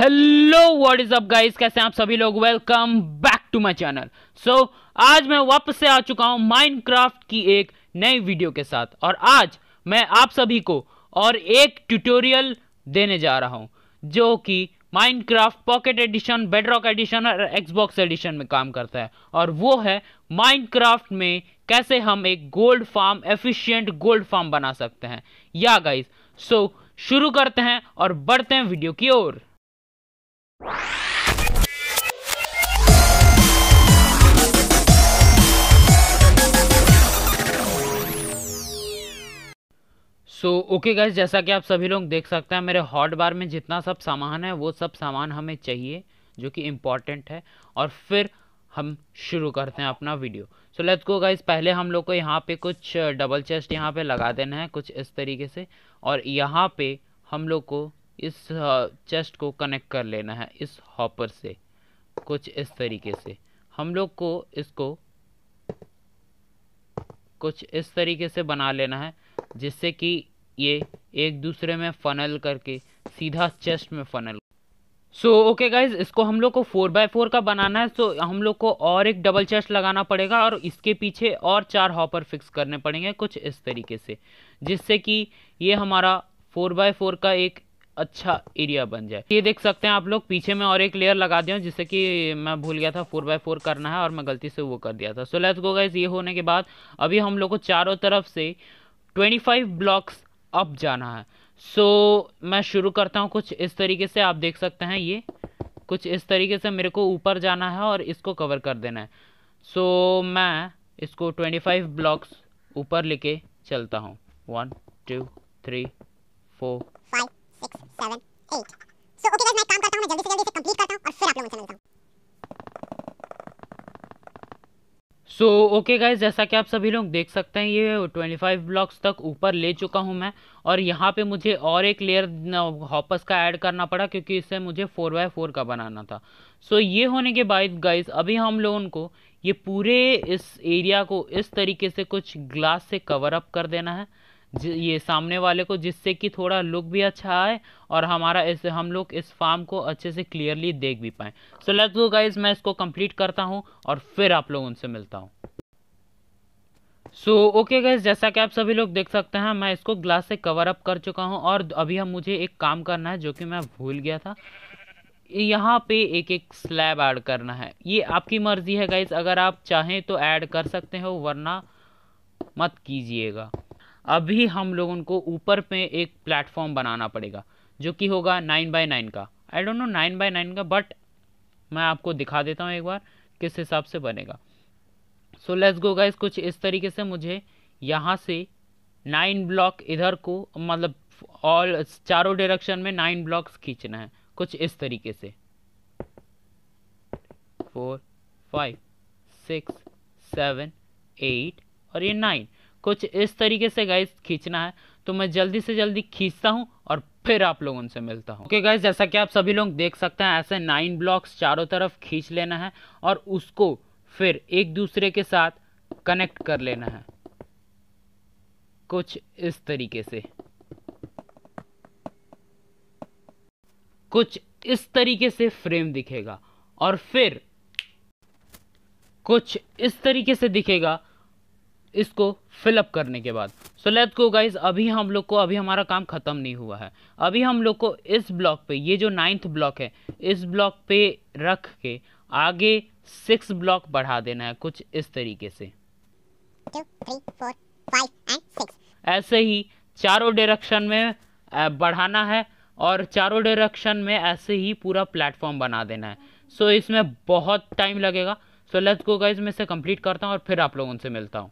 hello what is up guys कैसे हैं आप सभी लोग welcome back to my channel so आज मैं वापस से आ चुका हूं माइनक्राफ्ट की एक नई वीडियो के साथ और आज मैं आप सभी को और एक ट्यूटोरियल देने जा रहा हूं जो कि Minecraft pocket edition bedrock edition और एक्सबॉक्स एडिशन में काम करता है और वो है माइंड में कैसे हम एक gold farm efficient gold farm बना सकते हैं या गाइज सो so, शुरू करते हैं और बढ़ते हैं वीडियो की ओर सो ओके गाइज जैसा कि आप सभी लोग देख सकते हैं मेरे हॉट बार में जितना सब सामान है वो सब सामान हमें चाहिए जो कि इम्पॉर्टेंट है और फिर हम शुरू करते हैं अपना video so let's go guys पहले हम लोग को यहाँ पे कुछ डबल uh, चेस्ट यहाँ पे लगा देना है कुछ इस तरीके से और यहाँ पे हम लोग को इस चेस्ट uh, को कनेक्ट कर लेना है इस हॉपर से कुछ इस तरीके से हम लोग को इसको कुछ इस तरीके से बना लेना है जिससे कि ये एक दूसरे में फ़नल करके सीधा चेस्ट में फ़नल सो ओके गाइज इसको हम लोग को फोर बाय फोर का बनाना है सो तो so, हम लोग को और एक डबल चेस्ट लगाना पड़ेगा और इसके पीछे और चार हॉपर फिक्स करने पड़ेंगे कुछ इस तरीके से जिससे कि ये हमारा फोर बाय फोर का एक अच्छा एरिया बन जाए ये देख सकते हैं आप लोग पीछे में और एक लेयर लगा दिया जिससे कि मैं भूल गया था फोर बाय फोर करना है और मैं गलती से वो कर दिया था सो लेट्स गो गाइज ये होने के बाद अभी हम लोग को चारों तरफ से ट्वेंटी फाइव ब्लॉक्स अप जाना है सो so, मैं शुरू करता हूँ कुछ इस तरीके से आप देख सकते हैं ये कुछ इस तरीके से मेरे को ऊपर जाना है और इसको कवर कर देना है सो so, मैं इसको 25 ब्लॉक्स ऊपर लेके चलता हूँ one two three four five six seven eight so okay मैं काम करता हूँ मैं जल्दी से जल्दी इसे कंप्लीट करता हूँ और फिर आप लोगों से मिलता हूँ सो ओके गाइज जैसा कि आप सभी लोग देख सकते हैं ये 25 ब्लॉक्स तक ऊपर ले चुका हूं मैं और यहाँ पे मुझे और एक लेयर हॉपस का ऐड करना पड़ा क्योंकि इससे मुझे 4 बाय फोर का बनाना था सो so, ये होने के बाद गाइज अभी हम लोगों को ये पूरे इस एरिया को इस तरीके से कुछ ग्लास से कवर अप कर देना है ये सामने वाले को जिससे कि थोड़ा लुक भी अच्छा आए और हमारा इस हम लोग इस फार्म को अच्छे से क्लियरली देख भी पाएँ सो लेट्स गो गाइज मैं इसको कंप्लीट करता हूँ और फिर आप लोग उनसे मिलता हूँ सो ओके गाइज जैसा कि आप सभी लोग देख सकते हैं मैं इसको ग्लास से कवर अप कर चुका हूँ और अभी हम मुझे एक काम करना है जो कि मैं भूल गया था यहाँ पे एक एक स्लैब ऐड करना है ये आपकी मर्ज़ी है गाइज अगर आप चाहें तो ऐड कर सकते हो वरना मत कीजिएगा अभी हम लोगों को ऊपर पे एक प्लेटफॉर्म बनाना पड़ेगा जो कि होगा नाइन बाय नाइन का I don't know nine by nine का बट मैं आपको दिखा देता हूँ एक बार किस हिसाब से बनेगा सो लेट्स गो गाइस कुछ इस तरीके से मुझे यहाँ से नाइन ब्लॉक इधर को मतलब ऑल चारों डायरेक्शन में नाइन ब्लॉक्स खींचना है कुछ इस तरीके से four five six seven eight और ये नाइन कुछ इस तरीके से गाइस खींचना है तो मैं जल्दी से जल्दी खींचता हूँ और फिर आप लोगों से मिलता हूँ ओके okay गाइस जैसा कि आप सभी लोग देख सकते हैं ऐसे नाइन ब्लॉक्स चारों तरफ खींच लेना है और उसको फिर एक दूसरे के साथ कनेक्ट कर लेना है कुछ इस तरीके से कुछ इस तरीके से फ्रेम दिखेगा और फिर कुछ इस तरीके से दिखेगा इसको फिलअप करने के बाद सो लेट्स को गाइज अभी हम लोग को अभी हमारा काम ख़त्म नहीं हुआ है अभी हम लोग को इस ब्लॉक पे ये जो नाइन्थ ब्लॉक है इस ब्लॉक पे रख के आगे सिक्स ब्लॉक बढ़ा देना है कुछ इस तरीके से ऐसे ही चारों डायरेक्शन में बढ़ाना है और चारों डायरेक्शन में ऐसे ही पूरा प्लेटफॉर्म बना देना है सो so, इसमें बहुत टाइम लगेगा सो लेट्स गो गाइज मैं इसे कंप्लीट करता हूँ और फिर आप लोगों से मिलता हूँ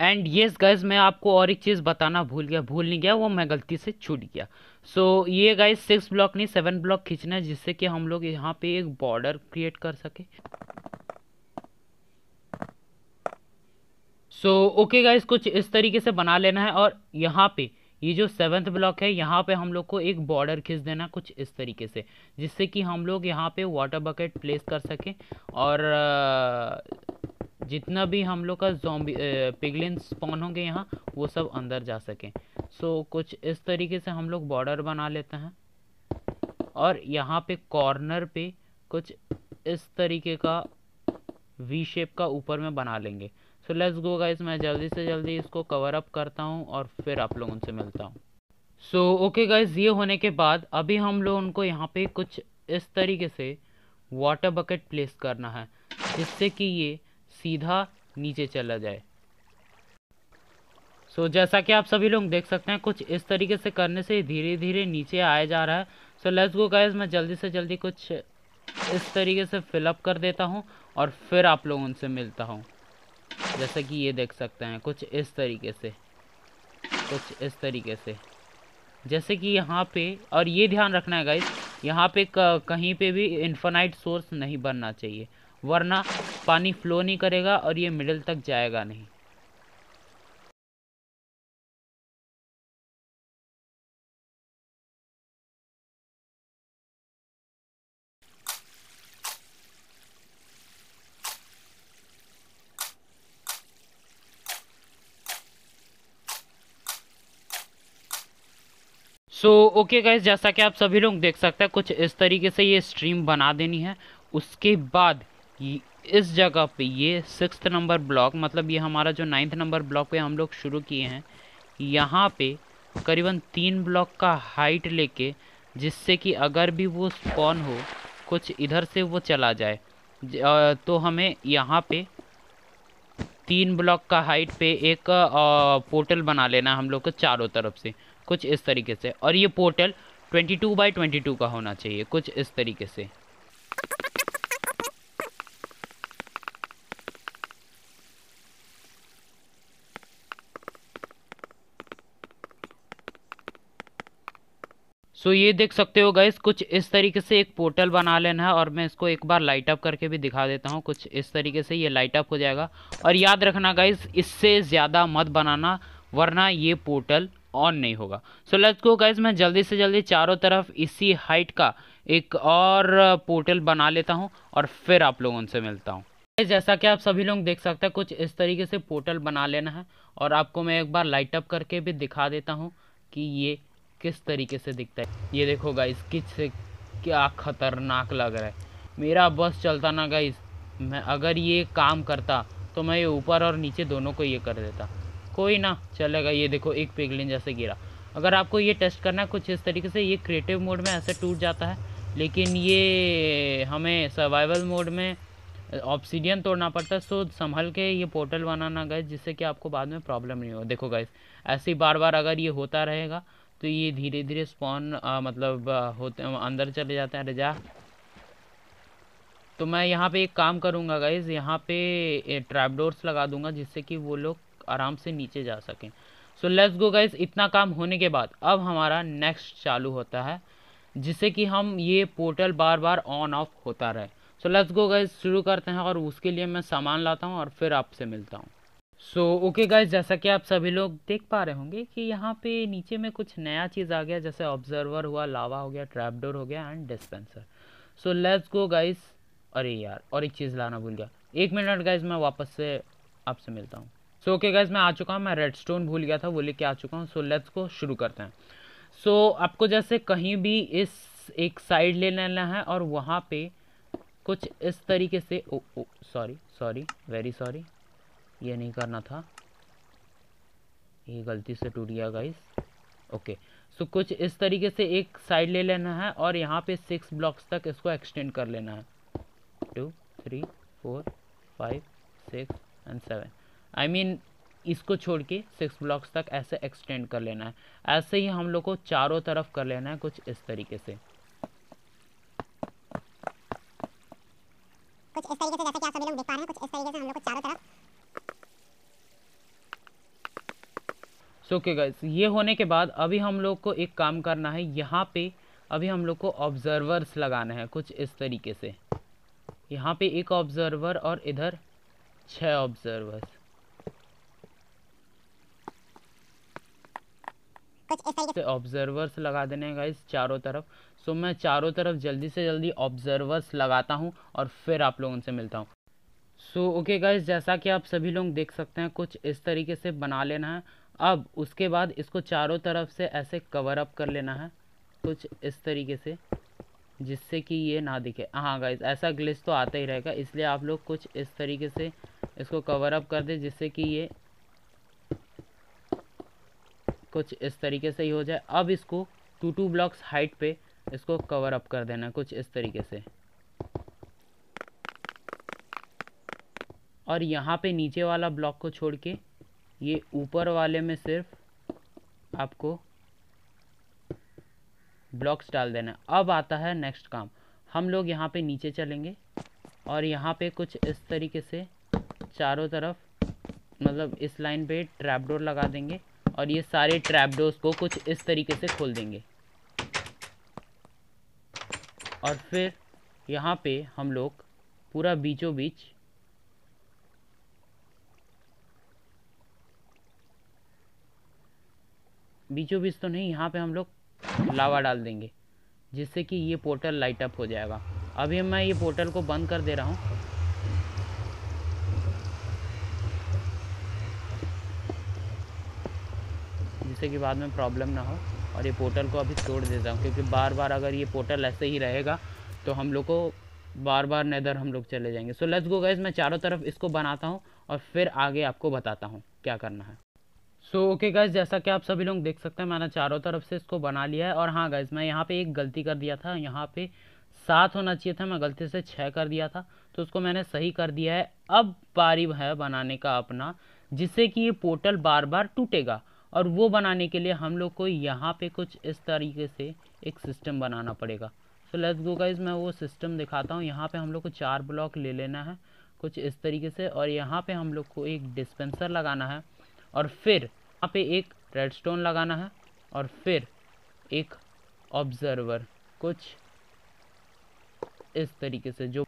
एंड येस गाइज मैं आपको और एक चीज़ बताना भूल गया भूल नहीं गया वो मैं गलती से छूट गया सो so, ये गाइज सिक्स ब्लॉक नहीं सेवन ब्लॉक खींचना है जिससे कि हम लोग यहाँ पे एक बॉर्डर क्रिएट कर सके सो ओके गाइज कुछ इस तरीके से बना लेना है और यहाँ पे ये जो सेवन्थ ब्लॉक है यहाँ पे हम लोग को एक बॉर्डर खींच देना कुछ इस तरीके से जिससे कि हम लोग यहाँ पे वाटर बकेट प्लेस कर सकें और जितना भी हम लोग का जोम्बी पिगलिन स्पॉन होंगे यहाँ वो सब अंदर जा सकें सो so, कुछ इस तरीके से हम लोग बॉर्डर बना लेते हैं और यहाँ पे कॉर्नर पे कुछ इस तरीके का वी शेप का ऊपर में बना लेंगे सो लेट्स गो गाइस मैं जल्दी से जल्दी इसको कवर अप करता हूँ और फिर आप लोगों से मिलता हूँ सो ओके गाइस ये होने के बाद अभी हम लोग उनको यहाँ पे कुछ इस तरीके से वाटर बकेट प्लेस करना है जिससे कि ये सीधा नीचे चला जाए सो so, जैसा कि आप सभी लोग देख सकते हैं कुछ इस तरीके से करने से धीरे धीरे नीचे आया जा रहा है सो लेट्स गो गाइज मैं जल्दी से जल्दी कुछ इस तरीके से फिलअप कर देता हूँ और फिर आप लोग उनसे मिलता हूँ जैसे कि ये देख सकते हैं कुछ इस तरीके से कुछ इस तरीके से जैसे कि यहाँ पे और ये ध्यान रखना है गाइज यहाँ पे कहीं पे भी इन्फेनाइट सोर्स नहीं बनना चाहिए वरना पानी फ्लो नहीं करेगा और ये मिडल तक जाएगा नहीं सो ओके गाइज जैसा कि आप सभी लोग देख सकते हैं कुछ इस तरीके से ये स्ट्रीम बना देनी है उसके बाद इस जगह पे ये सिक्स नंबर ब्लॉक मतलब ये हमारा जो नाइन्थ नंबर ब्लॉक पे हम लोग शुरू किए हैं यहाँ पे करीबन तीन ब्लॉक का हाइट लेके जिससे कि अगर भी वो स्पॉन हो कुछ इधर से वो चला जाए तो हमें यहाँ पे तीन ब्लॉक का हाइट पे एक पोर्टल बना लेना है हम लोग को चारों तरफ से कुछ इस तरीके से और ये पोर्टल 22 बाई 22 का होना चाहिए कुछ इस तरीके से सो ये देख सकते हो गाइस कुछ इस तरीके से एक पोर्टल बना लेना है और मैं इसको एक बार लाइट अप करके भी दिखा देता हूँ कुछ इस तरीके से ये लाइट अप हो जाएगा और याद रखना गाइस इससे ज़्यादा मत बनाना वरना ये पोर्टल ऑन नहीं होगा सो लेट्स गो गाइस मैं जल्दी से जल्दी चारों तरफ इसी हाइट का एक और पोर्टल बना लेता हूँ और फिर आप लोगों से मिलता हूँ जैसा कि आप सभी लोग देख सकते हैं कुछ इस तरीके से पोर्टल बना लेना है और आपको मैं एक बार लाइट अप करके भी दिखा देता हूँ कि ये किस तरीके से दिखता है ये देखो गाइस किस क्या खतरनाक लग रहा है मेरा बस चलता ना गाइस मैं अगर ये काम करता तो मैं ये ऊपर और नीचे दोनों को ये कर देता कोई ना चलेगा ये देखो एक पिगलिन जैसे गिरा अगर आपको ये टेस्ट करना कुछ इस तरीके से ये क्रिएटिव मोड में ऐसे टूट जाता है लेकिन ये हमें सर्वाइवल मोड में ऑप्सीडियन तोड़ना पड़ता है सो संभल के ये पोर्टल बनाना गए जिससे कि आपको बाद में प्रॉब्लम नहीं हो देखो गाइस ऐसे ही बार बार अगर ये होता रहेगा तो ये धीरे धीरे स्पॉन मतलब होते अंदर चले जाते हैं रजा तो मैं यहाँ पे एक काम करूँगा गाइज यहाँ पे ट्रैपडोर्स लगा दूंगा जिससे कि वो लोग आराम से नीचे जा सकें सो लेट्स गो गाइज इतना काम होने के बाद अब हमारा नेक्स्ट चालू होता है जिससे कि हम ये पोर्टल बार बार ऑन ऑफ होता रहे सो लेट्स गो गाइज शुरू करते हैं और उसके लिए मैं सामान लाता हूँ और फिर आपसे मिलता हूँ सो ओके गाइज जैसा कि आप सभी लोग देख पा रहे होंगे कि यहाँ पे नीचे में कुछ नया चीज़ आ गया जैसे ऑब्जर्वर हुआ लावा हो गया ट्रैपडोर हो गया and dispenser so let's go guys अरे यार और एक चीज़ लाना भूल गया एक मिनट गाइज मैं वापस से आपसे मिलता हूँ सो ओके गाइज मैं आ चुका हूँ मैं रेड स्टोन भूल गया था वो लेके आ चुका हूँ सो लेट्स को शुरू करते हैं सो so, आपको जैसे कहीं भी इस एक साइड ले लेना है और वहाँ पे कुछ इस तरीके से oh oh sorry sorry very sorry ये नहीं करना था ये गलती से टूट गया गाइस ओके सो कुछ इस तरीके से एक साइड ले लेना है और यहाँ पे सिक्स ब्लॉक्स तक इसको एक्सटेंड कर लेना है two three four five six and seven I mean इसको छोड़ के सिक्स ब्लॉक्स तक ऐसे एक्सटेंड कर लेना है ऐसे ही हम लोग को चारों तरफ कर लेना है कुछ इस तरीके से सो ओके गाइस ये होने के बाद अभी हम लोग को एक काम करना है यहाँ पे अभी हम लोग को ऑब्जर्वर्स लगाना है कुछ इस तरीके से यहाँ पे एक ऑब्जर्वर और इधर छः ऑब्जर्वर्स से ऑब्जर्वर्स लगा देने हैं गाइस चारों तरफ सो मैं चारों तरफ जल्दी से जल्दी ऑब्जर्वर्स लगाता हूँ और फिर आप लोगों से मिलता हूँ सो ओके गाइस जैसा कि आप सभी लोग देख सकते हैं कुछ इस तरीके से बना लेना है अब उसके बाद इसको चारों तरफ से ऐसे कवर अप कर लेना है कुछ इस तरीके से जिससे कि ये ना दिखे हाँ गाइज ऐसा ग्लिच तो आता ही रहेगा इसलिए आप लोग कुछ इस तरीके से इसको कवर अप कर दें जिससे कि ये कुछ इस तरीके से ही हो जाए अब इसको टू टू ब्लॉक्स हाइट पे इसको कवर अप कर देना कुछ इस तरीके से और यहाँ पे नीचे वाला ब्लॉक को छोड़ के ये ऊपर वाले में सिर्फ आपको ब्लॉक्स डाल देना अब आता है नेक्स्ट काम हम लोग यहाँ पे नीचे चलेंगे और यहाँ पे कुछ इस तरीके से चारों तरफ मतलब इस लाइन पे ट्रैपडोर लगा देंगे और ये सारे ट्रैपडोर्स को कुछ इस तरीके से खोल देंगे और फिर यहाँ पे हम लोग पूरा बीचों बीच बीचों बीच तो नहीं यहाँ पे हम लोग लावा डाल देंगे जिससे कि ये पोर्टल लाइट अप हो जाएगा अभी मैं ये पोर्टल को बंद कर दे रहा हूँ जिससे कि बाद में प्रॉब्लम ना हो और ये पोर्टल को अभी तोड़ देता हूँ क्योंकि बार बार अगर ये पोर्टल ऐसे ही रहेगा तो हम लोग को बार बार नदर हम लोग चले जाएंगे सो लेट्स गो गैस मैं चारों तरफ इसको बनाता हूँ और फिर आगे आपको बताता हूँ क्या करना है सो ओके गाइज जैसा कि आप सभी लोग देख सकते हैं मैंने चारों तरफ से इसको बना लिया है और हाँ गाइज मैं यहाँ पे एक गलती कर दिया था यहाँ पे सात होना चाहिए था मैं गलती से छः कर दिया था तो उसको मैंने सही कर दिया है अब पारी है बनाने का अपना जिससे कि ये पोर्टल बार बार टूटेगा और वो बनाने के लिए हम लोग को यहाँ पे कुछ इस तरीके से एक सिस्टम बनाना पड़ेगा सो लेट्स गो गाइज मैं वो सिस्टम दिखाता हूँ यहाँ पे हम लोग को चार ब्लॉक ले लेना है कुछ इस तरीके से और यहाँ पे हम लोग को एक डिस्पेंसर लगाना है और फिर यहाँ पे एक रेडस्टोन लगाना है और फिर एक ऑब्जर्वर कुछ इस तरीके से जो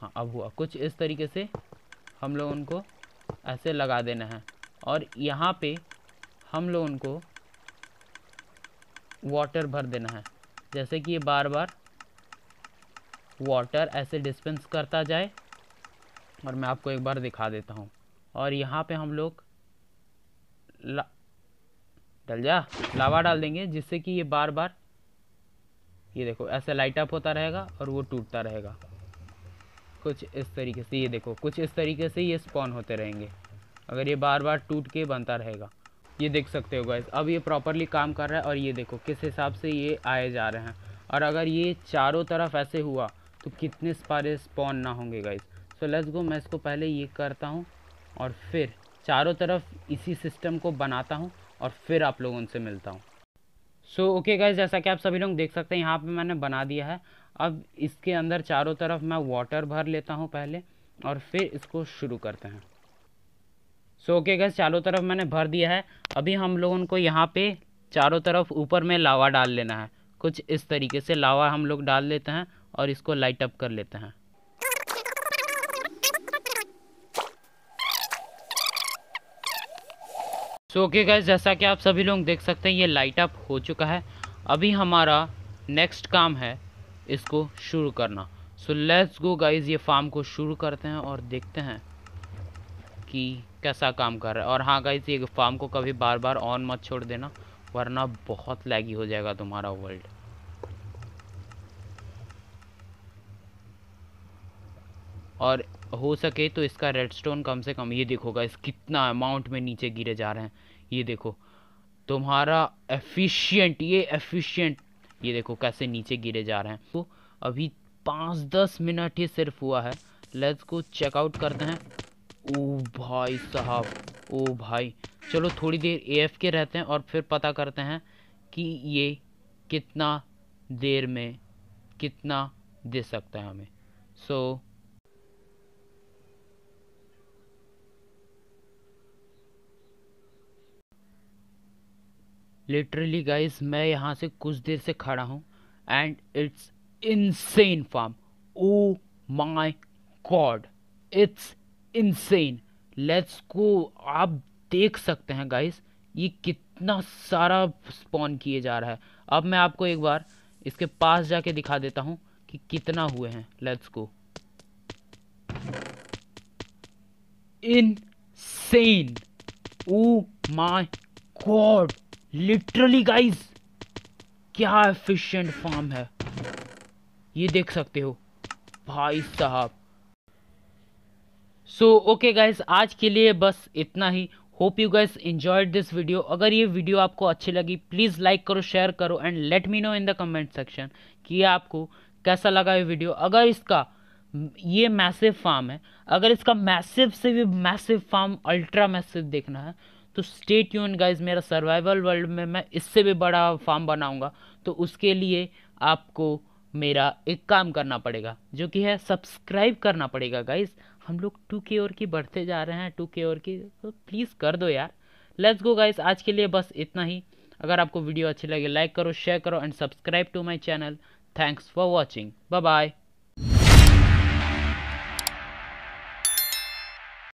हाँ अब हुआ कुछ इस तरीके से हम लोग उनको ऐसे लगा देना है और यहाँ पे हम लोग उनको वाटर भर देना है जैसे कि ये बार बार वाटर ऐसे डिस्पेंस करता जाए और मैं आपको एक बार दिखा देता हूँ और यहाँ पे हम लोग ला डल जा लावा डाल देंगे जिससे कि ये बार बार ये देखो ऐसे लाइट अप होता रहेगा और वो टूटता रहेगा कुछ इस तरीके से ये देखो कुछ इस तरीके से ये स्पॉन होते रहेंगे अगर ये बार बार टूट के बनता रहेगा ये देख सकते हो गाइस अब ये प्रॉपरली काम कर रहा है और ये देखो किस हिसाब से ये आए जा रहे हैं और अगर ये चारों तरफ ऐसे हुआ तो कितने सारे स्पॉन ना होंगे गाइज़ सो लेट्स गो मैं इसको पहले ये करता हूँ और फिर चारों तरफ इसी सिस्टम को बनाता हूँ और फिर आप लोगों से मिलता हूँ सो ओके गाइज जैसा कि आप सभी लोग देख सकते हैं यहाँ पे मैंने बना दिया है अब इसके अंदर चारों तरफ मैं वाटर भर लेता हूँ पहले और फिर इसको शुरू करते हैं सो ओके गैस चारों तरफ मैंने भर दिया है अभी हम लोगों को यहाँ पे चारों तरफ ऊपर में लावा डाल लेना है कुछ इस तरीके से लावा हम लोग डाल लेते हैं और इसको लाइट अप कर लेते हैं सो ओके गैस जैसा कि आप सभी लोग देख सकते हैं ये लाइट अप हो चुका है अभी हमारा नेक्स्ट काम है इसको शुरू करना सो लेट्स गो गाइज ये फार्म को शुरू करते हैं और देखते हैं कि कैसा काम कर रहा है और हाँ गाइज ये फार्म को कभी बार बार ऑन मत छोड़ देना वरना बहुत लैगी हो जाएगा तुम्हारा वर्ल्ड और हो सके तो इसका रेडस्टोन कम से कम ये देखोगा इस कितना अमाउंट में नीचे गिरे जा रहे हैं ये देखो तुम्हारा एफिशिएंट ये एफिशिएंट ये देखो कैसे नीचे गिरे जा रहे हैं तो अभी पाँच दस मिनट ही सिर्फ हुआ है लेट्स को चेकआउट करते हैं ओ भाई साहब ओ भाई चलो थोड़ी देर एफ के रहते हैं और फिर पता करते हैं कि ये कितना देर में कितना दे सकता है हमें सो so, लिटरली गाइस मैं यहाँ से कुछ देर से खड़ा हूँ and it's insane farm oh my god it's insane let's को आप देख सकते हैं गाइस ये कितना सारा स्पॉन किए जा रहा है अब मैं आपको एक बार इसके पास जाके दिखा देता हूँ कि कितना हुए हैं let's go insane oh my god literally guys क्या एफिशिएंट फार्म है ये देख सकते हो भाई साहब सो ओके गाइस आज के लिए बस इतना ही hope you guys enjoyed this video अगर ये वीडियो आपको अच्छी लगी प्लीज़ लाइक करो शेयर करो and let me know in the comment section कि आपको कैसा लगा ये वीडियो अगर इसका ये मैसिव फार्म है अगर इसका मैसिव से भी मैसिव फार्म अल्ट्रा मैसिव देखना है तो स्टेट यून गाइज मेरा सर्वाइवल वर्ल्ड में मैं इससे भी बड़ा फार्म बनाऊंगा तो उसके लिए आपको मेरा एक काम करना पड़ेगा जो कि है सब्सक्राइब करना पड़ेगा गाइज हम लोग टू के ओर की बढ़ते जा रहे हैं टू के ओर की तो प्लीज़ कर दो यार लेट्स गो गाइज आज के लिए बस इतना ही अगर आपको वीडियो अच्छी लगे लाइक करो शेयर करो and subscribe to my channel thanks for watching bye bye